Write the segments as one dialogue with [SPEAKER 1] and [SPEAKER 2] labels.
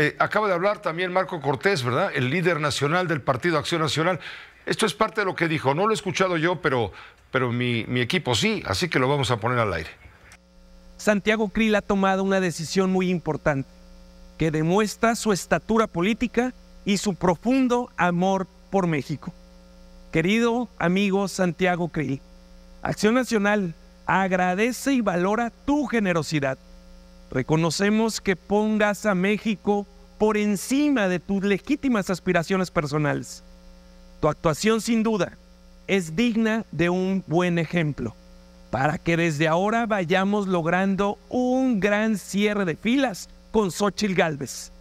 [SPEAKER 1] Eh, acaba de hablar también Marco Cortés, ¿verdad? El líder nacional del Partido Acción Nacional. Esto es parte de lo que dijo. No lo he escuchado yo, pero, pero mi, mi equipo sí, así que lo vamos a poner al aire.
[SPEAKER 2] Santiago Krill ha tomado una decisión muy importante que demuestra su estatura política y su profundo amor por México. Querido amigo Santiago Krill, Acción Nacional agradece y valora tu generosidad Reconocemos que pongas a México por encima de tus legítimas aspiraciones personales. Tu actuación sin duda es digna de un buen ejemplo, para que desde ahora vayamos logrando un gran cierre de filas con Xochitl Galvez,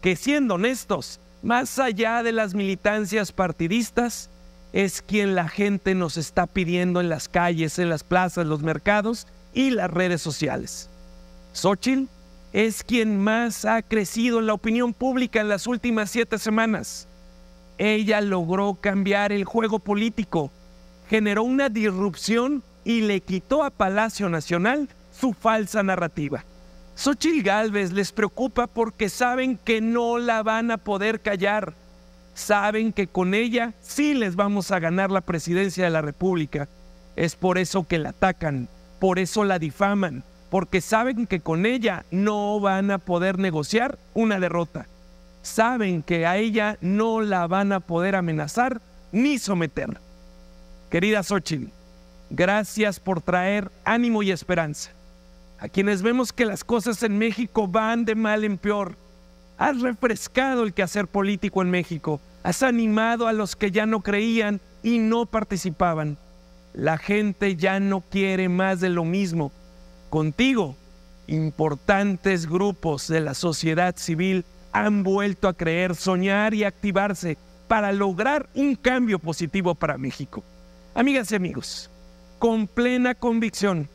[SPEAKER 2] que siendo honestos, más allá de las militancias partidistas, es quien la gente nos está pidiendo en las calles, en las plazas, los mercados y las redes sociales. Xochitl es quien más ha crecido en la opinión pública en las últimas siete semanas. Ella logró cambiar el juego político, generó una disrupción y le quitó a Palacio Nacional su falsa narrativa. Xochitl Galvez les preocupa porque saben que no la van a poder callar. Saben que con ella sí les vamos a ganar la presidencia de la República. Es por eso que la atacan, por eso la difaman, porque saben que con ella no van a poder negociar una derrota. Saben que a ella no la van a poder amenazar ni someter. Querida Xochitl, gracias por traer ánimo y esperanza. A quienes vemos que las cosas en México van de mal en peor, has refrescado el quehacer político en México, has animado a los que ya no creían y no participaban. La gente ya no quiere más de lo mismo, contigo, importantes grupos de la sociedad civil han vuelto a creer, soñar y activarse para lograr un cambio positivo para México. Amigas y amigos, con plena convicción,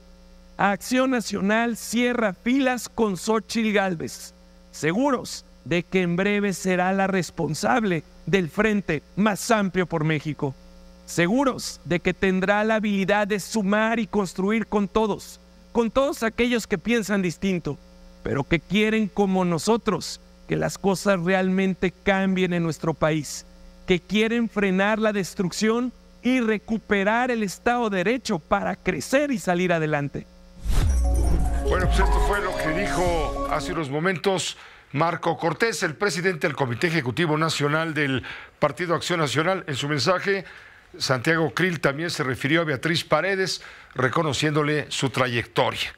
[SPEAKER 2] Acción Nacional cierra filas con Xochitl Galvez, seguros de que en breve será la responsable del frente más amplio por México, seguros de que tendrá la habilidad de sumar y construir con todos, con todos aquellos que piensan distinto, pero que quieren como nosotros que las cosas realmente cambien en nuestro país, que quieren frenar la destrucción y recuperar el Estado de Derecho para crecer y salir adelante.
[SPEAKER 1] Bueno, pues esto fue lo que dijo hace unos momentos Marco Cortés, el presidente del Comité Ejecutivo Nacional del Partido Acción Nacional, en su mensaje Santiago Krill también se refirió a Beatriz Paredes, reconociéndole su trayectoria.